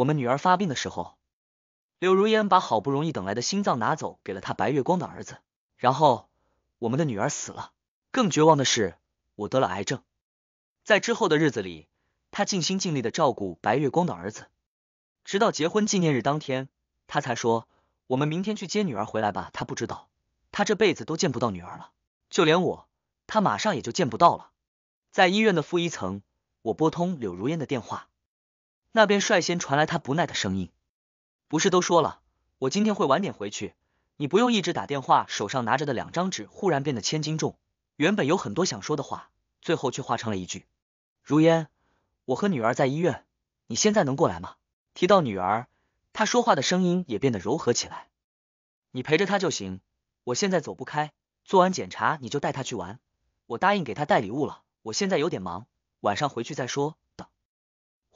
我们女儿发病的时候，柳如烟把好不容易等来的心脏拿走，给了她白月光的儿子。然后，我们的女儿死了。更绝望的是，我得了癌症。在之后的日子里，他尽心尽力的照顾白月光的儿子，直到结婚纪念日当天，他才说：“我们明天去接女儿回来吧。”他不知道，他这辈子都见不到女儿了，就连我，他马上也就见不到了。在医院的负一层，我拨通柳如烟的电话。那边率先传来他不耐的声音，不是都说了，我今天会晚点回去，你不用一直打电话。手上拿着的两张纸忽然变得千斤重，原本有很多想说的话，最后却化成了一句：如烟，我和女儿在医院，你现在能过来吗？提到女儿，他说话的声音也变得柔和起来，你陪着她就行，我现在走不开，做完检查你就带她去玩，我答应给她带礼物了，我现在有点忙，晚上回去再说。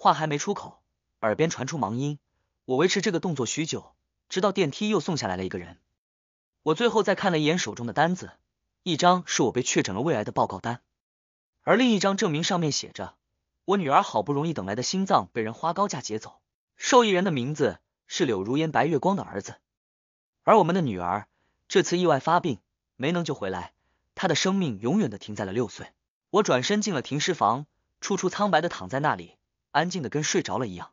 话还没出口，耳边传出忙音。我维持这个动作许久，直到电梯又送下来了一个人。我最后再看了一眼手中的单子，一张是我被确诊了胃癌的报告单，而另一张证明上面写着，我女儿好不容易等来的心脏被人花高价劫走，受益人的名字是柳如烟、白月光的儿子。而我们的女儿这次意外发病，没能救回来，她的生命永远的停在了六岁。我转身进了停尸房，处处苍白的躺在那里。安静的跟睡着了一样，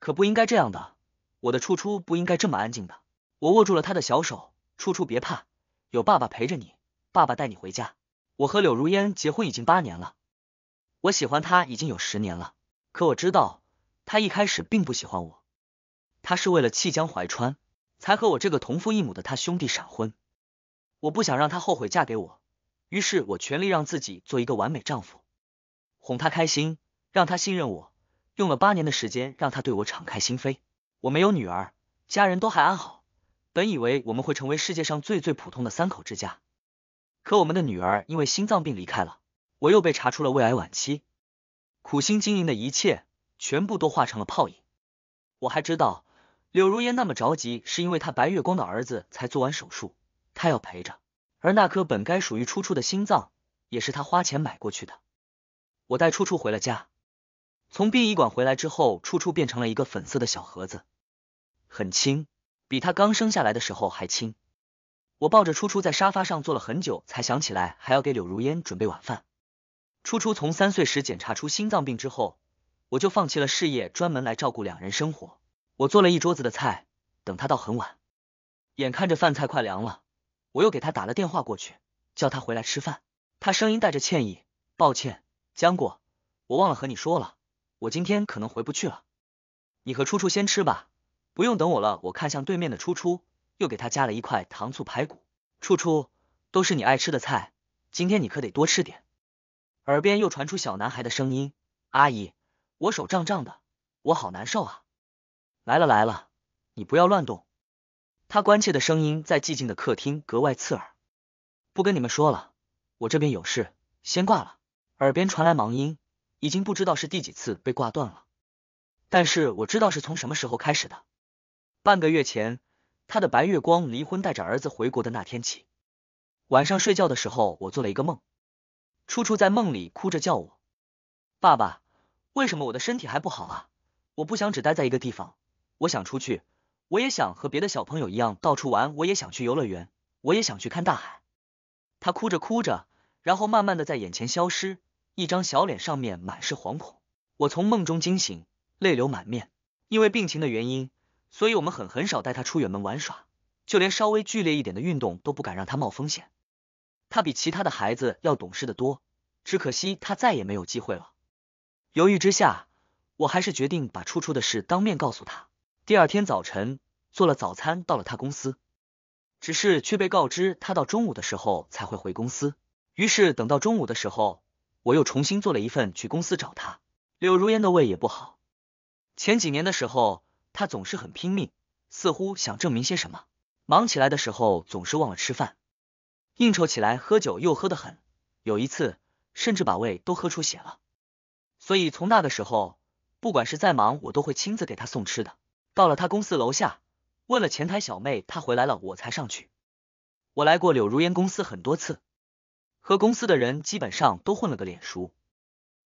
可不应该这样的。我的初初不应该这么安静的。我握住了他的小手，初初别怕，有爸爸陪着你，爸爸带你回家。我和柳如烟结婚已经八年了，我喜欢她已经有十年了。可我知道，她一开始并不喜欢我，她是为了弃江怀川，才和我这个同父异母的他兄弟闪婚。我不想让她后悔嫁给我，于是我全力让自己做一个完美丈夫，哄她开心，让她信任我。用了八年的时间，让他对我敞开心扉。我没有女儿，家人都还安好。本以为我们会成为世界上最最普通的三口之家，可我们的女儿因为心脏病离开了，我又被查出了胃癌晚期，苦心经营的一切全部都化成了泡影。我还知道，柳如烟那么着急，是因为她白月光的儿子才做完手术，她要陪着。而那颗本该属于初初的心脏，也是他花钱买过去的。我带初初回了家。从殡仪馆回来之后，初初变成了一个粉色的小盒子，很轻，比他刚生下来的时候还轻。我抱着初初在沙发上坐了很久，才想起来还要给柳如烟准备晚饭。初初从三岁时检查出心脏病之后，我就放弃了事业，专门来照顾两人生活。我做了一桌子的菜，等他到很晚，眼看着饭菜快凉了，我又给他打了电话过去，叫他回来吃饭。他声音带着歉意：“抱歉，江果，我忘了和你说了。”我今天可能回不去了，你和初初先吃吧，不用等我了。我看向对面的初初，又给他加了一块糖醋排骨。初初，都是你爱吃的菜，今天你可得多吃点。耳边又传出小男孩的声音：“阿姨，我手胀胀的，我好难受啊。”来了来了，你不要乱动。他关切的声音在寂静的客厅格外刺耳。不跟你们说了，我这边有事，先挂了。耳边传来忙音。已经不知道是第几次被挂断了，但是我知道是从什么时候开始的。半个月前，他的白月光离婚带着儿子回国的那天起，晚上睡觉的时候，我做了一个梦，楚楚在梦里哭着叫我爸爸，为什么我的身体还不好啊？我不想只待在一个地方，我想出去，我也想和别的小朋友一样到处玩，我也想去游乐园，我也想去看大海。他哭着哭着，然后慢慢的在眼前消失。一张小脸上面满是惶恐，我从梦中惊醒，泪流满面。因为病情的原因，所以我们很很少带他出远门玩耍，就连稍微剧烈一点的运动都不敢让他冒风险。他比其他的孩子要懂事的多，只可惜他再也没有机会了。犹豫之下，我还是决定把处处的事当面告诉他。第二天早晨做了早餐，到了他公司，只是却被告知他到中午的时候才会回公司。于是等到中午的时候。我又重新做了一份去公司找他。柳如烟的胃也不好，前几年的时候，他总是很拼命，似乎想证明些什么。忙起来的时候总是忘了吃饭，应酬起来喝酒又喝得很，有一次甚至把胃都喝出血了。所以从那个时候，不管是再忙，我都会亲自给他送吃的。到了他公司楼下，问了前台小妹他回来了，我才上去。我来过柳如烟公司很多次。和公司的人基本上都混了个脸熟，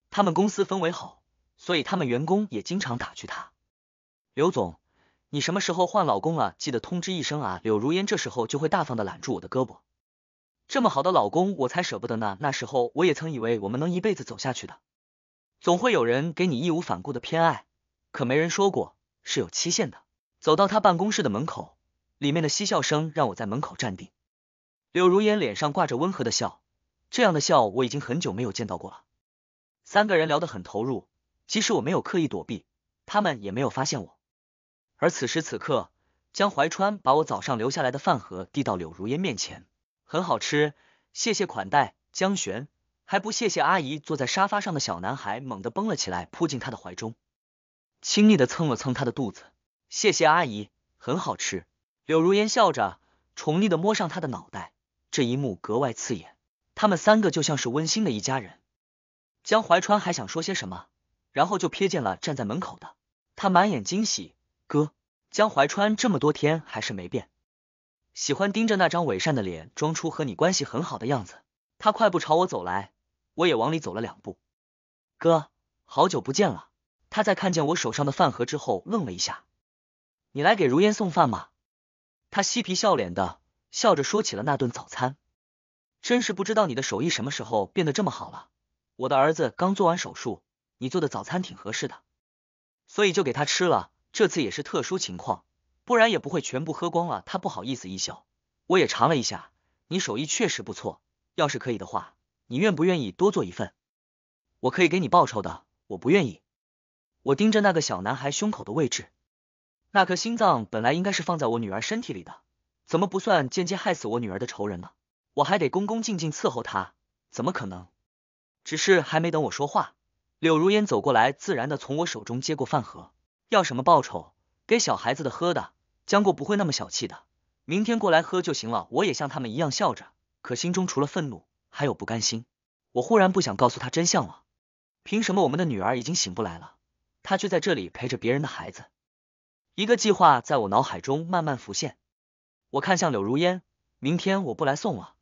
他们公司氛围好，所以他们员工也经常打趣他。刘总，你什么时候换老公了？记得通知一声啊！柳如烟这时候就会大方的揽住我的胳膊，这么好的老公，我才舍不得呢。那时候我也曾以为我们能一辈子走下去的，总会有人给你义无反顾的偏爱，可没人说过是有期限的。走到他办公室的门口，里面的嬉笑声让我在门口站定。柳如烟脸上挂着温和的笑。这样的笑我已经很久没有见到过了。三个人聊得很投入，即使我没有刻意躲避，他们也没有发现我。而此时此刻，江怀川把我早上留下来的饭盒递到柳如烟面前，很好吃，谢谢款待。江玄还不谢谢阿姨。坐在沙发上的小男孩猛地蹦了起来，扑进他的怀中，亲昵的蹭了蹭他的肚子。谢谢阿姨，很好吃。柳如烟笑着宠溺的摸上他的脑袋，这一幕格外刺眼。他们三个就像是温馨的一家人。江淮川还想说些什么，然后就瞥见了站在门口的他，满眼惊喜。哥，江淮川这么多天还是没变，喜欢盯着那张伪善的脸，装出和你关系很好的样子。他快步朝我走来，我也往里走了两步。哥，好久不见了。他在看见我手上的饭盒之后愣了一下。你来给如烟送饭吗？他嬉皮笑脸的笑着说起了那顿早餐。真是不知道你的手艺什么时候变得这么好了。我的儿子刚做完手术，你做的早餐挺合适的，所以就给他吃了。这次也是特殊情况，不然也不会全部喝光了。他不好意思一宿。我也尝了一下，你手艺确实不错。要是可以的话，你愿不愿意多做一份？我可以给你报酬的。我不愿意。我盯着那个小男孩胸口的位置，那颗心脏本来应该是放在我女儿身体里的，怎么不算间接害死我女儿的仇人呢？我还得恭恭敬敬伺候他，怎么可能？只是还没等我说话，柳如烟走过来，自然的从我手中接过饭盒。要什么报酬？给小孩子的喝的，江过不会那么小气的。明天过来喝就行了。我也像他们一样笑着，可心中除了愤怒，还有不甘心。我忽然不想告诉他真相了。凭什么我们的女儿已经醒不来了，他却在这里陪着别人的孩子？一个计划在我脑海中慢慢浮现。我看向柳如烟，明天我不来送了。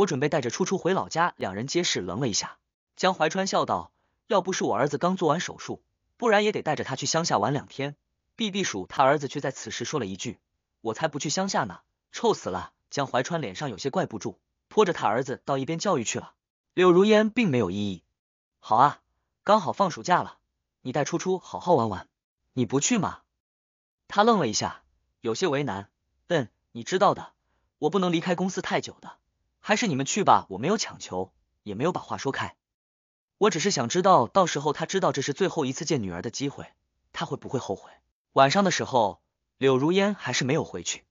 我准备带着初初回老家，两人皆是愣了一下。江怀川笑道：“要不是我儿子刚做完手术，不然也得带着他去乡下玩两天避避暑。”他儿子却在此时说了一句：“我才不去乡下呢，臭死了！”江怀川脸上有些怪不住，拖着他儿子到一边教育去了。柳如烟并没有异议。好啊，刚好放暑假了，你带初初好好玩玩。你不去吗？他愣了一下，有些为难。嗯，你知道的，我不能离开公司太久的。还是你们去吧，我没有强求，也没有把话说开，我只是想知道，到时候他知道这是最后一次见女儿的机会，他会不会后悔？晚上的时候，柳如烟还是没有回去，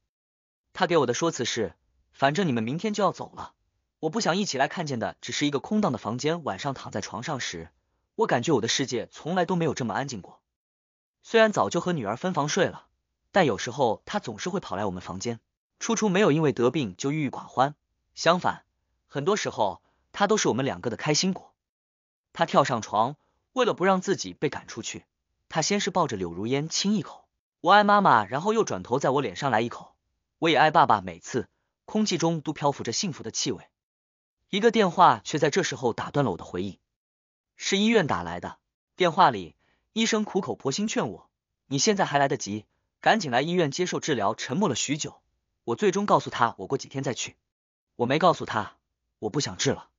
他给我的说辞是，反正你们明天就要走了，我不想一起来看见的只是一个空荡的房间。晚上躺在床上时，我感觉我的世界从来都没有这么安静过。虽然早就和女儿分房睡了，但有时候她总是会跑来我们房间，初初没有因为得病就郁郁寡欢。相反，很多时候他都是我们两个的开心果。他跳上床，为了不让自己被赶出去，他先是抱着柳如烟亲一口，我爱妈妈，然后又转头在我脸上来一口，我也爱爸爸。每次空气中都漂浮着幸福的气味。一个电话却在这时候打断了我的回忆，是医院打来的。电话里医生苦口婆心劝我：“你现在还来得及，赶紧来医院接受治疗。”沉默了许久，我最终告诉他：“我过几天再去。”我没告诉他，我不想治了。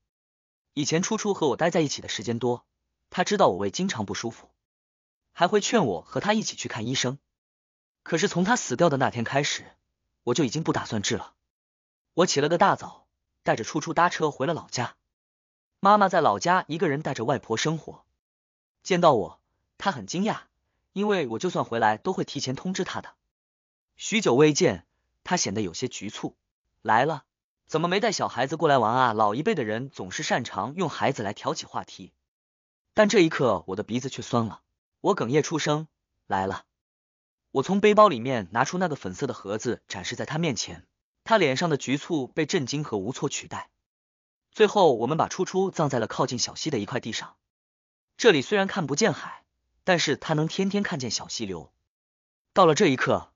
以前初初和我待在一起的时间多，他知道我胃经常不舒服，还会劝我和他一起去看医生。可是从他死掉的那天开始，我就已经不打算治了。我起了个大早，带着初初搭车回了老家。妈妈在老家一个人带着外婆生活，见到我，她很惊讶，因为我就算回来都会提前通知她的。许久未见，她显得有些局促。来了。怎么没带小孩子过来玩啊？老一辈的人总是擅长用孩子来挑起话题，但这一刻我的鼻子却酸了，我哽咽出声。来了，我从背包里面拿出那个粉色的盒子，展示在他面前，他脸上的局促被震惊和无措取代。最后，我们把初初葬在了靠近小溪的一块地上，这里虽然看不见海，但是他能天天看见小溪流。到了这一刻，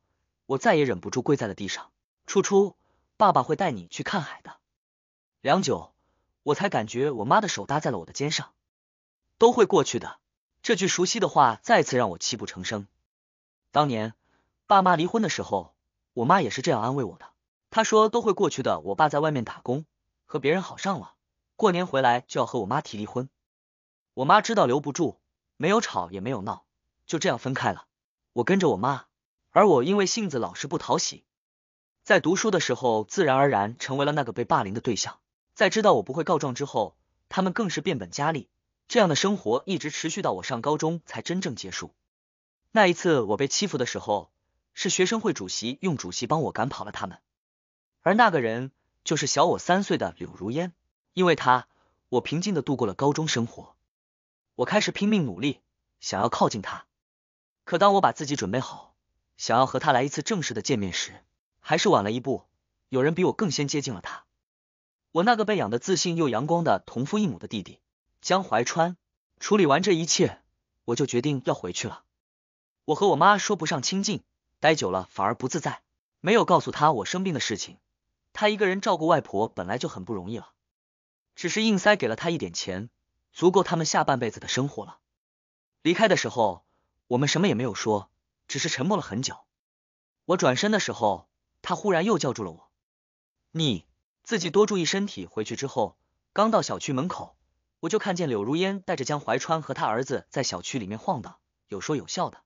我再也忍不住，跪在了地上，初初。爸爸会带你去看海的。良久，我才感觉我妈的手搭在了我的肩上。都会过去的，这句熟悉的话再次让我泣不成声。当年爸妈离婚的时候，我妈也是这样安慰我的。她说都会过去的。我爸在外面打工，和别人好上了，过年回来就要和我妈提离婚。我妈知道留不住，没有吵也没有闹，就这样分开了。我跟着我妈，而我因为性子老实不讨喜。在读书的时候，自然而然成为了那个被霸凌的对象。在知道我不会告状之后，他们更是变本加厉。这样的生活一直持续到我上高中才真正结束。那一次我被欺负的时候，是学生会主席用主席帮我赶跑了他们，而那个人就是小我三岁的柳如烟。因为他，我平静的度过了高中生活。我开始拼命努力，想要靠近他。可当我把自己准备好，想要和他来一次正式的见面时，还是晚了一步，有人比我更先接近了他。我那个被养的自信又阳光的同父异母的弟弟江淮川，处理完这一切，我就决定要回去了。我和我妈说不上亲近，待久了反而不自在。没有告诉她我生病的事情，她一个人照顾外婆本来就很不容易了，只是硬塞给了她一点钱，足够他们下半辈子的生活了。离开的时候，我们什么也没有说，只是沉默了很久。我转身的时候。他忽然又叫住了我：“你自己多注意身体。”回去之后，刚到小区门口，我就看见柳如烟带着江怀川和他儿子在小区里面晃荡，有说有笑的。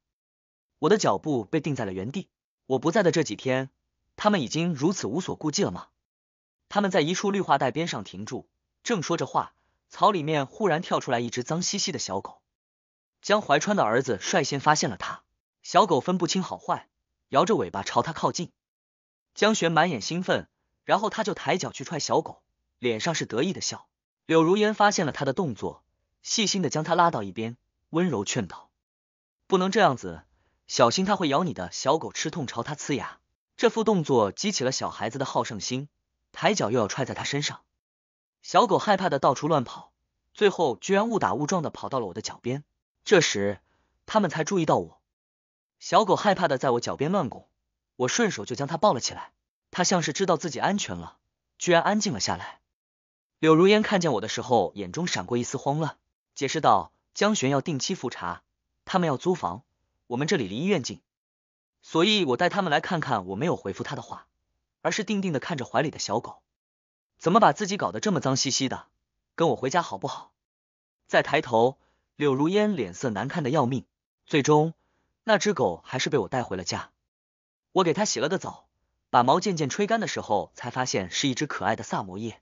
我的脚步被定在了原地。我不在的这几天，他们已经如此无所顾忌了吗？他们在一处绿化带边上停住，正说着话，草里面忽然跳出来一只脏兮兮的小狗。江怀川的儿子率先发现了它，小狗分不清好坏，摇着尾巴朝他靠近。江玄满眼兴奋，然后他就抬脚去踹小狗，脸上是得意的笑。柳如烟发现了他的动作，细心的将他拉到一边，温柔劝导：“不能这样子，小心他会咬你的。”小狗吃痛朝他呲牙，这副动作激起了小孩子的好胜心，抬脚又要踹在他身上。小狗害怕的到处乱跑，最后居然误打误撞的跑到了我的脚边。这时他们才注意到我，小狗害怕的在我脚边乱拱。我顺手就将他抱了起来，他像是知道自己安全了，居然安静了下来。柳如烟看见我的时候，眼中闪过一丝慌乱，解释道：“江玄要定期复查，他们要租房，我们这里离医院近，所以我带他们来看看。”我没有回复他的话，而是定定的看着怀里的小狗，怎么把自己搞得这么脏兮兮的？跟我回家好不好？再抬头，柳如烟脸色难看的要命。最终，那只狗还是被我带回了家。我给它洗了个澡，把毛渐渐吹干的时候，才发现是一只可爱的萨摩耶。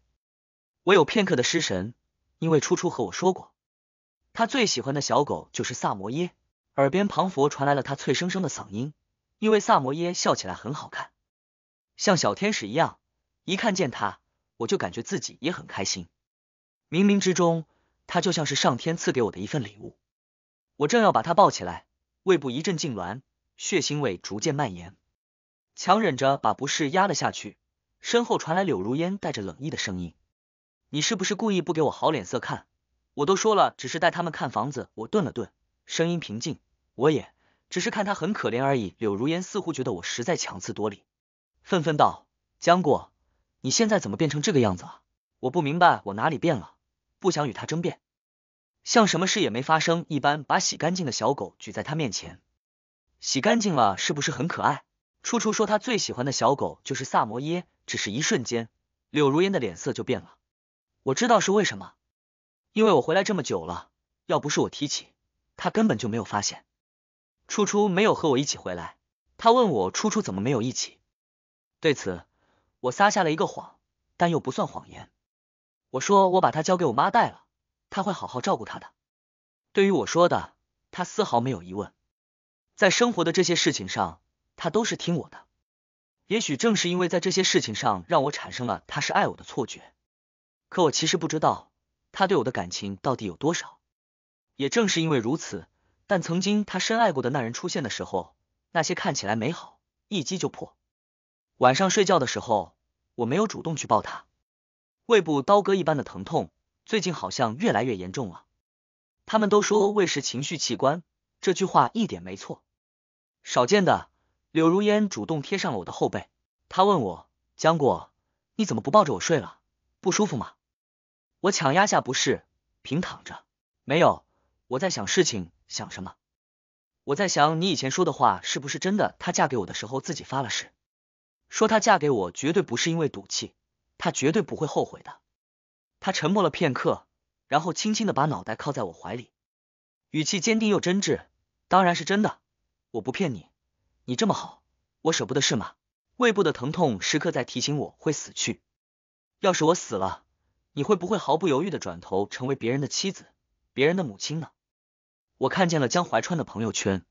我有片刻的失神，因为初初和我说过，他最喜欢的小狗就是萨摩耶。耳边庞佛传来了他脆生生的嗓音，因为萨摩耶笑起来很好看，像小天使一样。一看见它，我就感觉自己也很开心。冥冥之中，它就像是上天赐给我的一份礼物。我正要把它抱起来，胃部一阵痉挛，血腥味逐渐蔓延。强忍着把不适压了下去，身后传来柳如烟带着冷意的声音：“你是不是故意不给我好脸色看？”“我都说了，只是带他们看房子。”我顿了顿，声音平静：“我也只是看他很可怜而已。”柳如烟似乎觉得我实在强词夺理，愤愤道：“江过，你现在怎么变成这个样子了？”我不明白我哪里变了，不想与他争辩，像什么事也没发生一般，把洗干净的小狗举在他面前：“洗干净了，是不是很可爱？”初初说他最喜欢的小狗就是萨摩耶，只是一瞬间，柳如烟的脸色就变了。我知道是为什么，因为我回来这么久了，要不是我提起，他根本就没有发现。初初没有和我一起回来，他问我初初怎么没有一起。对此，我撒下了一个谎，但又不算谎言。我说我把他交给我妈带了，他会好好照顾他的。对于我说的，他丝毫没有疑问。在生活的这些事情上。他都是听我的，也许正是因为在这些事情上，让我产生了他是爱我的错觉。可我其实不知道他对我的感情到底有多少。也正是因为如此，但曾经他深爱过的那人出现的时候，那些看起来美好，一击就破。晚上睡觉的时候，我没有主动去抱他，胃部刀割一般的疼痛，最近好像越来越严重了。他们都说胃是情绪器官，这句话一点没错。少见的。柳如烟主动贴上了我的后背，她问我：“江果，你怎么不抱着我睡了？不舒服吗？”我强压下不适，平躺着，没有。我在想事情，想什么？我在想你以前说的话是不是真的？她嫁给我的时候自己发了誓，说她嫁给我绝对不是因为赌气，她绝对不会后悔的。她沉默了片刻，然后轻轻的把脑袋靠在我怀里，语气坚定又真挚：“当然是真的，我不骗你。”你这么好，我舍不得是吗？胃部的疼痛时刻在提醒我会死去。要是我死了，你会不会毫不犹豫的转头成为别人的妻子、别人的母亲呢？我看见了江怀川的朋友圈，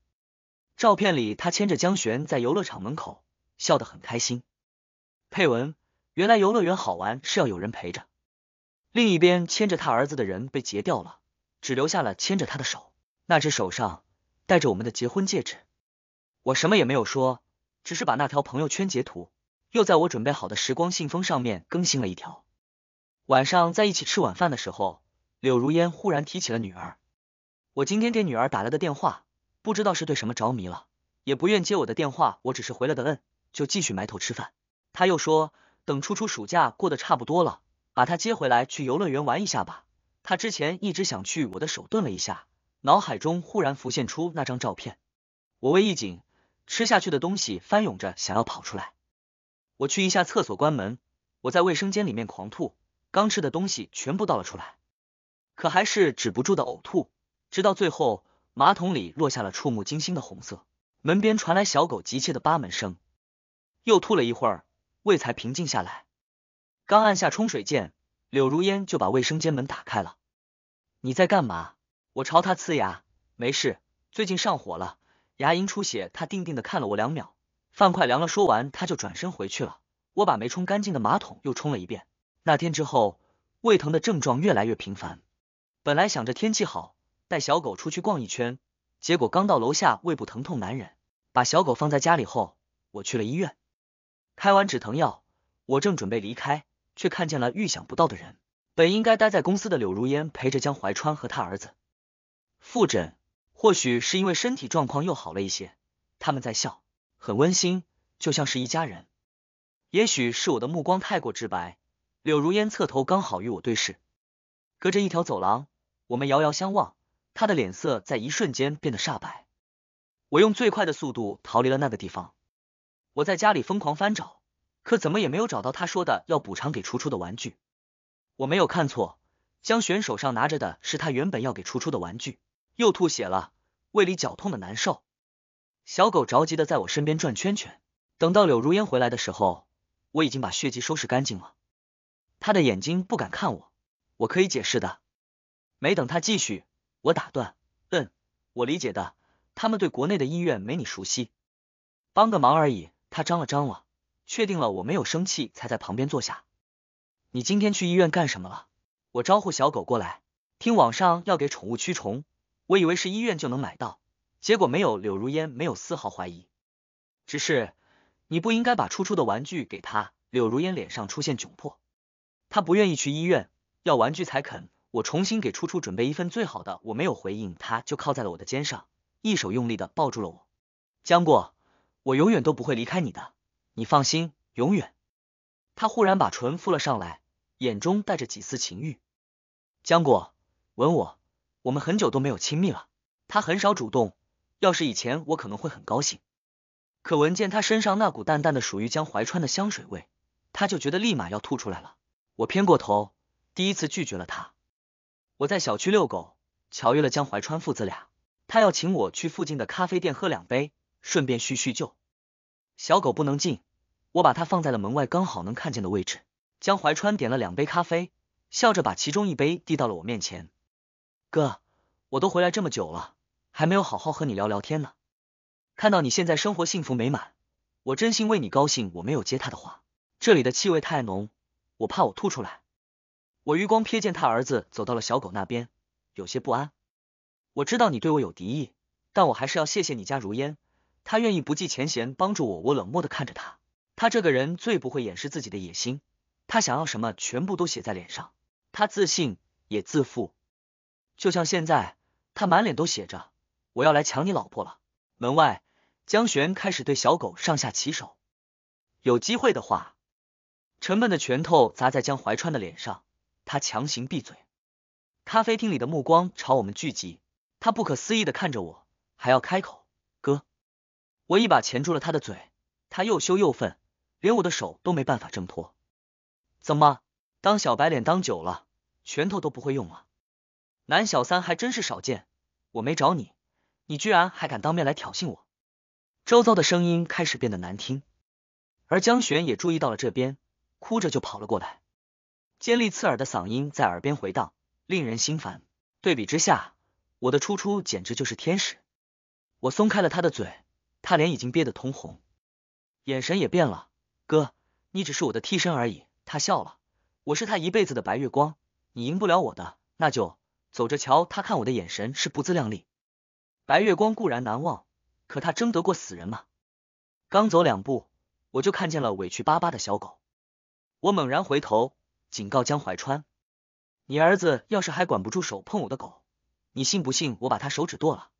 照片里他牵着江璇在游乐场门口，笑得很开心。配文：原来游乐园好玩是要有人陪着。另一边牵着他儿子的人被截掉了，只留下了牵着他的手，那只手上戴着我们的结婚戒指。我什么也没有说，只是把那条朋友圈截图，又在我准备好的时光信封上面更新了一条。晚上在一起吃晚饭的时候，柳如烟忽然提起了女儿。我今天给女儿打了个电话，不知道是对什么着迷了，也不愿接我的电话，我只是回了个嗯，就继续埋头吃饭。她又说，等初初暑假过得差不多了，把她接回来去游乐园玩一下吧。她之前一直想去，我的手顿了一下，脑海中忽然浮现出那张照片，我为一景。吃下去的东西翻涌着，想要跑出来。我去一下厕所，关门。我在卫生间里面狂吐，刚吃的东西全部倒了出来，可还是止不住的呕吐，直到最后马桶里落下了触目惊心的红色。门边传来小狗急切的扒门声。又吐了一会儿，胃才平静下来。刚按下冲水键，柳如烟就把卫生间门打开了。你在干嘛？我朝他呲牙。没事，最近上火了。牙龈出血，他定定的看了我两秒，饭快凉了。说完，他就转身回去了。我把没冲干净的马桶又冲了一遍。那天之后，胃疼的症状越来越频繁。本来想着天气好，带小狗出去逛一圈，结果刚到楼下，胃部疼痛难忍，把小狗放在家里后，我去了医院，开完止疼药，我正准备离开，却看见了预想不到的人。本应该待在公司的柳如烟，陪着江怀川和他儿子。复诊。或许是因为身体状况又好了一些，他们在笑，很温馨，就像是一家人。也许是我的目光太过直白，柳如烟侧头刚好与我对视，隔着一条走廊，我们遥遥相望。他的脸色在一瞬间变得煞白。我用最快的速度逃离了那个地方。我在家里疯狂翻找，可怎么也没有找到他说的要补偿给楚楚的玩具。我没有看错，江玄手上拿着的是他原本要给楚楚的玩具。又吐血了，胃里绞痛的难受。小狗着急的在我身边转圈圈。等到柳如烟回来的时候，我已经把血迹收拾干净了。他的眼睛不敢看我，我可以解释的。没等他继续，我打断：“嗯，我理解的。他们对国内的医院没你熟悉，帮个忙而已。”他张了张了，确定了我没有生气，才在旁边坐下。你今天去医院干什么了？我招呼小狗过来，听网上要给宠物驱虫。我以为是医院就能买到，结果没有。柳如烟没有丝毫怀疑，只是你不应该把初初的玩具给他。柳如烟脸上出现窘迫，他不愿意去医院，要玩具才肯。我重新给初初准备一份最好的。我没有回应，他就靠在了我的肩上，一手用力的抱住了我。江过，我永远都不会离开你的，你放心，永远。他忽然把唇覆了上来，眼中带着几丝情欲。江过，吻我。我们很久都没有亲密了，他很少主动，要是以前我可能会很高兴，可闻见他身上那股淡淡的属于江淮川的香水味，他就觉得立马要吐出来了。我偏过头，第一次拒绝了他。我在小区遛狗，巧遇了江淮川父子俩，他要请我去附近的咖啡店喝两杯，顺便叙叙旧。小狗不能进，我把它放在了门外刚好能看见的位置。江淮川点了两杯咖啡，笑着把其中一杯递到了我面前。哥，我都回来这么久了，还没有好好和你聊聊天呢。看到你现在生活幸福美满，我真心为你高兴。我没有接他的话，这里的气味太浓，我怕我吐出来。我余光瞥见他儿子走到了小狗那边，有些不安。我知道你对我有敌意，但我还是要谢谢你家如烟，他愿意不计前嫌帮助我。我冷漠的看着他，他这个人最不会掩饰自己的野心，他想要什么全部都写在脸上，他自信也自负。就像现在，他满脸都写着“我要来抢你老婆了”。门外，江玄开始对小狗上下其手。有机会的话，沉闷的拳头砸在江怀川的脸上，他强行闭嘴。咖啡厅里的目光朝我们聚集，他不可思议的看着我，还要开口。哥，我一把钳住了他的嘴，他又羞又愤，连我的手都没办法挣脱。怎么，当小白脸当久了，拳头都不会用了？男小三还真是少见，我没找你，你居然还敢当面来挑衅我。周遭的声音开始变得难听，而江玄也注意到了这边，哭着就跑了过来。尖利刺耳的嗓音在耳边回荡，令人心烦。对比之下，我的初初简直就是天使。我松开了他的嘴，他脸已经憋得通红，眼神也变了。哥，你只是我的替身而已。他笑了，我是他一辈子的白月光，你赢不了我的，那就。走着瞧，他看我的眼神是不自量力。白月光固然难忘，可他争得过死人吗？刚走两步，我就看见了委屈巴巴的小狗，我猛然回头，警告江怀川：“你儿子要是还管不住手碰我的狗，你信不信我把他手指剁了？”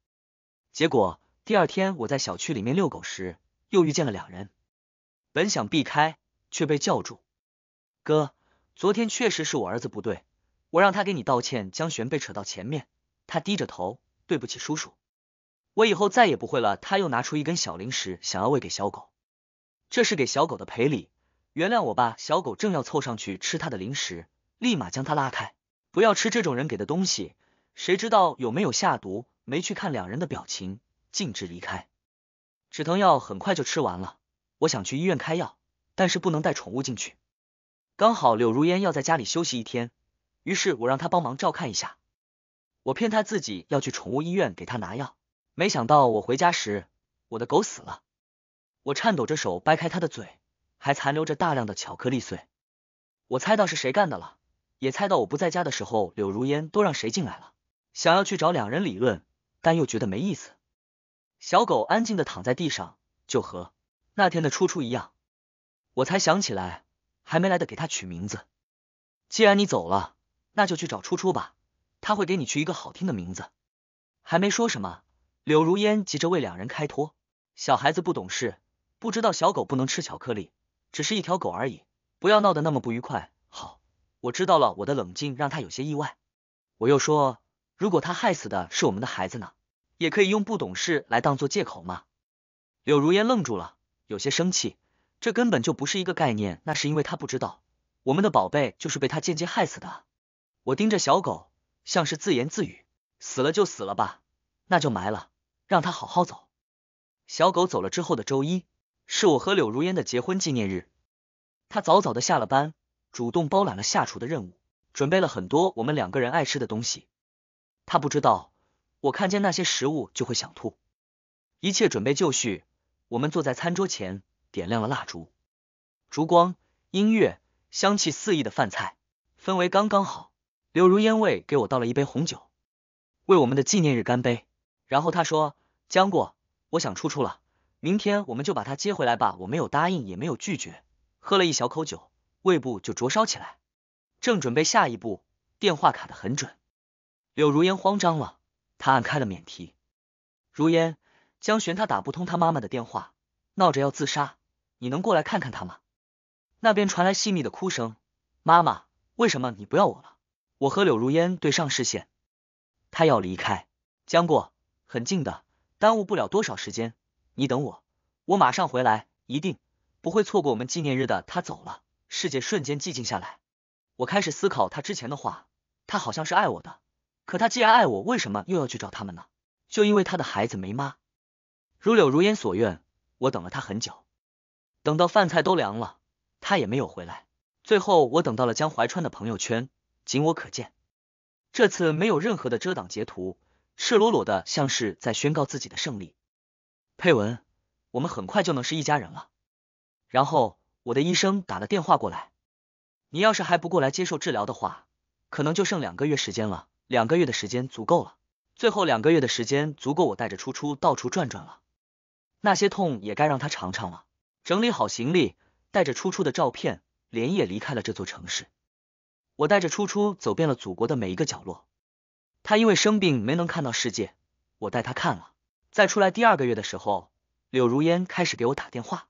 结果第二天我在小区里面遛狗时，又遇见了两人，本想避开，却被叫住：“哥，昨天确实是我儿子不对。”我让他给你道歉。江玄被扯到前面，他低着头，对不起叔叔，我以后再也不会了。他又拿出一根小零食，想要喂给小狗，这是给小狗的赔礼，原谅我吧。小狗正要凑上去吃他的零食，立马将他拉开，不要吃这种人给的东西，谁知道有没有下毒？没去看两人的表情，径直离开。止疼药很快就吃完了，我想去医院开药，但是不能带宠物进去。刚好柳如烟要在家里休息一天。于是我让他帮忙照看一下，我骗他自己要去宠物医院给他拿药。没想到我回家时，我的狗死了。我颤抖着手掰开他的嘴，还残留着大量的巧克力碎。我猜到是谁干的了，也猜到我不在家的时候柳如烟都让谁进来了。想要去找两人理论，但又觉得没意思。小狗安静的躺在地上，就和那天的初初一样。我才想起来，还没来得给它取名字。既然你走了。那就去找初初吧，他会给你取一个好听的名字。还没说什么，柳如烟急着为两人开脱，小孩子不懂事，不知道小狗不能吃巧克力，只是一条狗而已，不要闹得那么不愉快。好，我知道了，我的冷静让他有些意外。我又说，如果他害死的是我们的孩子呢，也可以用不懂事来当做借口嘛。柳如烟愣住了，有些生气，这根本就不是一个概念。那是因为他不知道，我们的宝贝就是被他间接害死的。我盯着小狗，像是自言自语：“死了就死了吧，那就埋了，让它好好走。”小狗走了之后的周一，是我和柳如烟的结婚纪念日。他早早的下了班，主动包揽了下厨的任务，准备了很多我们两个人爱吃的东西。他不知道，我看见那些食物就会想吐。一切准备就绪，我们坐在餐桌前，点亮了蜡烛，烛光、音乐、香气四溢的饭菜，氛围刚刚好。柳如烟为给我倒了一杯红酒，为我们的纪念日干杯。然后他说：“江过，我想出出了，明天我们就把他接回来吧。”我没有答应，也没有拒绝。喝了一小口酒，胃部就灼烧起来。正准备下一步，电话卡的很准。柳如烟慌张了，她按开了免提。如烟，江玄他打不通他妈妈的电话，闹着要自杀，你能过来看看他吗？那边传来细密的哭声，妈妈，为什么你不要我了？我和柳如烟对上视线，他要离开，江过很近的，耽误不了多少时间，你等我，我马上回来，一定不会错过我们纪念日的。他走了，世界瞬间寂静下来，我开始思考他之前的话，他好像是爱我的，可他既然爱我，为什么又要去找他们呢？就因为他的孩子没妈。如柳如烟所愿，我等了他很久，等到饭菜都凉了，他也没有回来，最后我等到了江淮川的朋友圈。仅我可见，这次没有任何的遮挡，截图赤裸裸的，像是在宣告自己的胜利。佩文：我们很快就能是一家人了。然后我的医生打了电话过来，你要是还不过来接受治疗的话，可能就剩两个月时间了。两个月的时间足够了，最后两个月的时间足够我带着初初到处转转了。那些痛也该让他尝尝了。整理好行李，带着初初的照片，连夜离开了这座城市。我带着初初走遍了祖国的每一个角落，他因为生病没能看到世界，我带他看了。在出来第二个月的时候，柳如烟开始给我打电话，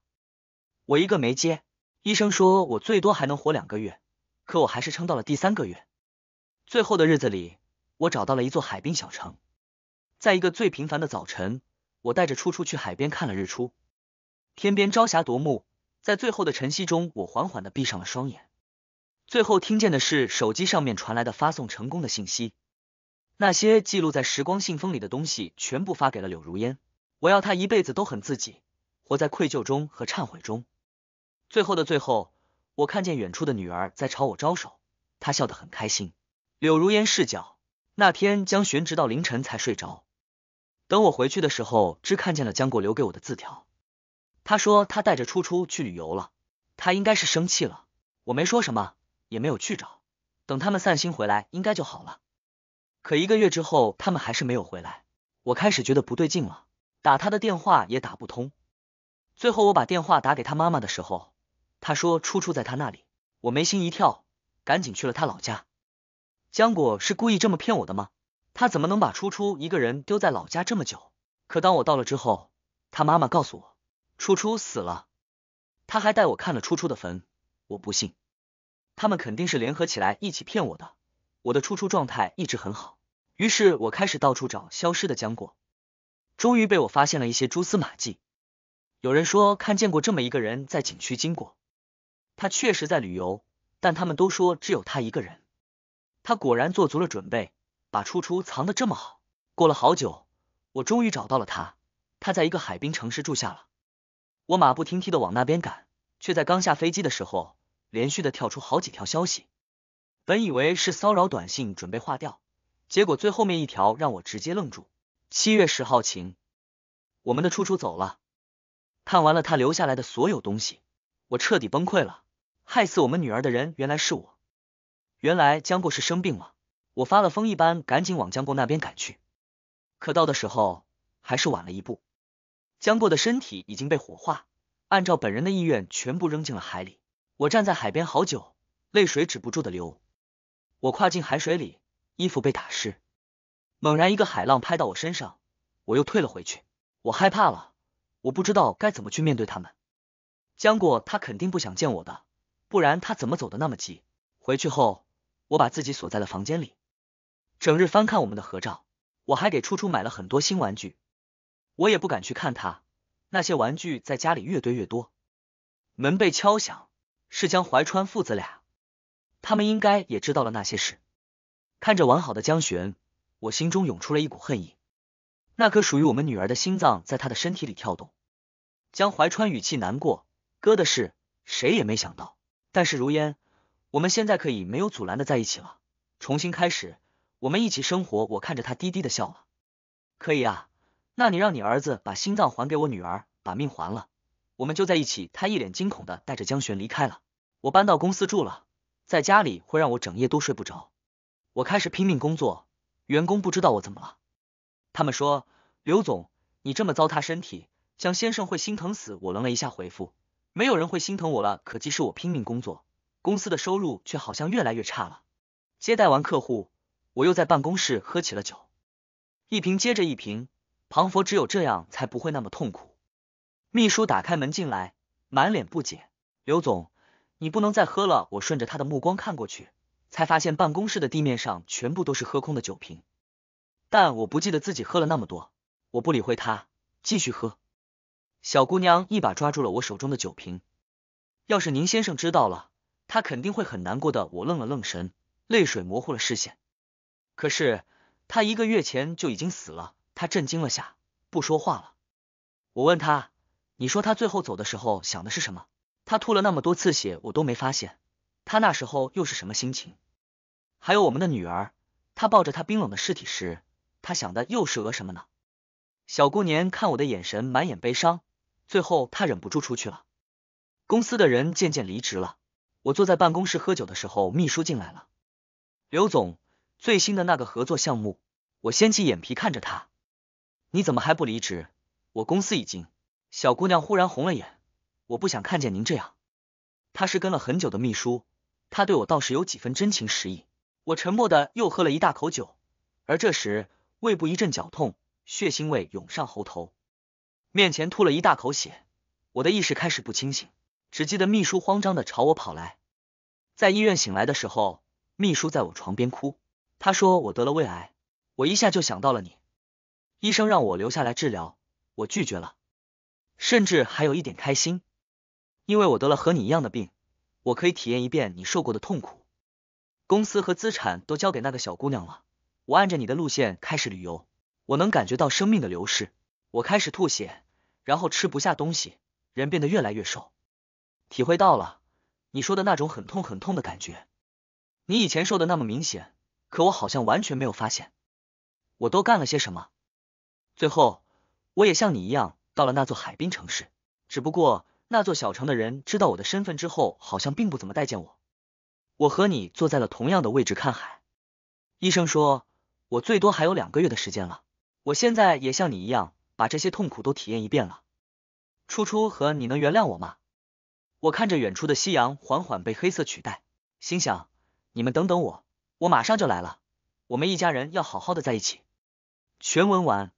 我一个没接。医生说我最多还能活两个月，可我还是撑到了第三个月。最后的日子里，我找到了一座海滨小城，在一个最平凡的早晨，我带着初初去海边看了日出，天边朝霞夺目，在最后的晨曦中，我缓缓的闭上了双眼。最后听见的是手机上面传来的发送成功的信息，那些记录在时光信封里的东西全部发给了柳如烟，我要她一辈子都恨自己，活在愧疚中和忏悔中。最后的最后，我看见远处的女儿在朝我招手，她笑得很开心。柳如烟视角，那天江巡直到凌晨才睡着，等我回去的时候，只看见了江果留给我的字条，他说他带着初初去旅游了，他应该是生气了，我没说什么。也没有去找，等他们散心回来应该就好了。可一个月之后，他们还是没有回来，我开始觉得不对劲了，打他的电话也打不通。最后我把电话打给他妈妈的时候，他说初初在他那里，我眉心一跳，赶紧去了他老家。江果是故意这么骗我的吗？他怎么能把初初一个人丢在老家这么久？可当我到了之后，他妈妈告诉我初初死了，他还带我看了初初的坟，我不信。他们肯定是联合起来一起骗我的。我的初初状态一直很好，于是我开始到处找消失的浆果。终于被我发现了一些蛛丝马迹。有人说看见过这么一个人在景区经过，他确实在旅游，但他们都说只有他一个人。他果然做足了准备，把初初藏得这么好。过了好久，我终于找到了他。他在一个海滨城市住下了。我马不停蹄的往那边赶，却在刚下飞机的时候。连续的跳出好几条消息，本以为是骚扰短信，准备划掉，结果最后面一条让我直接愣住。七月十号晴，我们的楚楚走了。看完了他留下来的所有东西，我彻底崩溃了。害死我们女儿的人，原来是我。原来江过是生病了，我发了疯一般，赶紧往江过那边赶去。可到的时候还是晚了一步，江过的身体已经被火化，按照本人的意愿全部扔进了海里。我站在海边好久，泪水止不住的流。我跨进海水里，衣服被打湿。猛然一个海浪拍到我身上，我又退了回去。我害怕了，我不知道该怎么去面对他们。江果他肯定不想见我的，不然他怎么走的那么急？回去后，我把自己锁在了房间里，整日翻看我们的合照。我还给初初买了很多新玩具，我也不敢去看他。那些玩具在家里越堆越多。门被敲响。是江怀川父子俩，他们应该也知道了那些事。看着完好的江玄，我心中涌出了一股恨意。那颗属于我们女儿的心脏在他的身体里跳动。江怀川语气难过：“哥的事，谁也没想到。但是如烟，我们现在可以没有阻拦的在一起了，重新开始，我们一起生活。”我看着他，低低的笑了。可以啊，那你让你儿子把心脏还给我女儿，把命还了。我们就在一起，他一脸惊恐的带着江璇离开了。我搬到公司住了，在家里会让我整夜都睡不着。我开始拼命工作，员工不知道我怎么了，他们说刘总你这么糟蹋身体，江先生会心疼死。我愣了一下回复，没有人会心疼我了。可即使我拼命工作，公司的收入却好像越来越差了。接待完客户，我又在办公室喝起了酒，一瓶接着一瓶，庞佛只有这样才不会那么痛苦。秘书打开门进来，满脸不解。刘总，你不能再喝了。我顺着他的目光看过去，才发现办公室的地面上全部都是喝空的酒瓶。但我不记得自己喝了那么多。我不理会他，继续喝。小姑娘一把抓住了我手中的酒瓶。要是宁先生知道了，他肯定会很难过的。我愣了愣神，泪水模糊了视线。可是他一个月前就已经死了。他震惊了下，不说话了。我问他。你说他最后走的时候想的是什么？他吐了那么多次血，我都没发现，他那时候又是什么心情？还有我们的女儿，他抱着他冰冷的尸体时，他想的又是额什么呢？小姑娘看我的眼神满眼悲伤，最后她忍不住出去了。公司的人渐渐离职了，我坐在办公室喝酒的时候，秘书进来了。刘总，最新的那个合作项目，我掀起眼皮看着他，你怎么还不离职？我公司已经。小姑娘忽然红了眼，我不想看见您这样。她是跟了很久的秘书，她对我倒是有几分真情实意。我沉默的又喝了一大口酒，而这时胃部一阵绞痛，血腥味涌上喉头，面前吐了一大口血。我的意识开始不清醒，只记得秘书慌张的朝我跑来。在医院醒来的时候，秘书在我床边哭，他说我得了胃癌。我一下就想到了你，医生让我留下来治疗，我拒绝了。甚至还有一点开心，因为我得了和你一样的病，我可以体验一遍你受过的痛苦。公司和资产都交给那个小姑娘了，我按着你的路线开始旅游。我能感觉到生命的流逝，我开始吐血，然后吃不下东西，人变得越来越瘦，体会到了你说的那种很痛很痛的感觉。你以前瘦的那么明显，可我好像完全没有发现。我都干了些什么？最后，我也像你一样。到了那座海滨城市，只不过那座小城的人知道我的身份之后，好像并不怎么待见我。我和你坐在了同样的位置看海。医生说我最多还有两个月的时间了，我现在也像你一样把这些痛苦都体验一遍了。初初和你能原谅我吗？我看着远处的夕阳缓缓被黑色取代，心想你们等等我，我马上就来了。我们一家人要好好的在一起。全文完。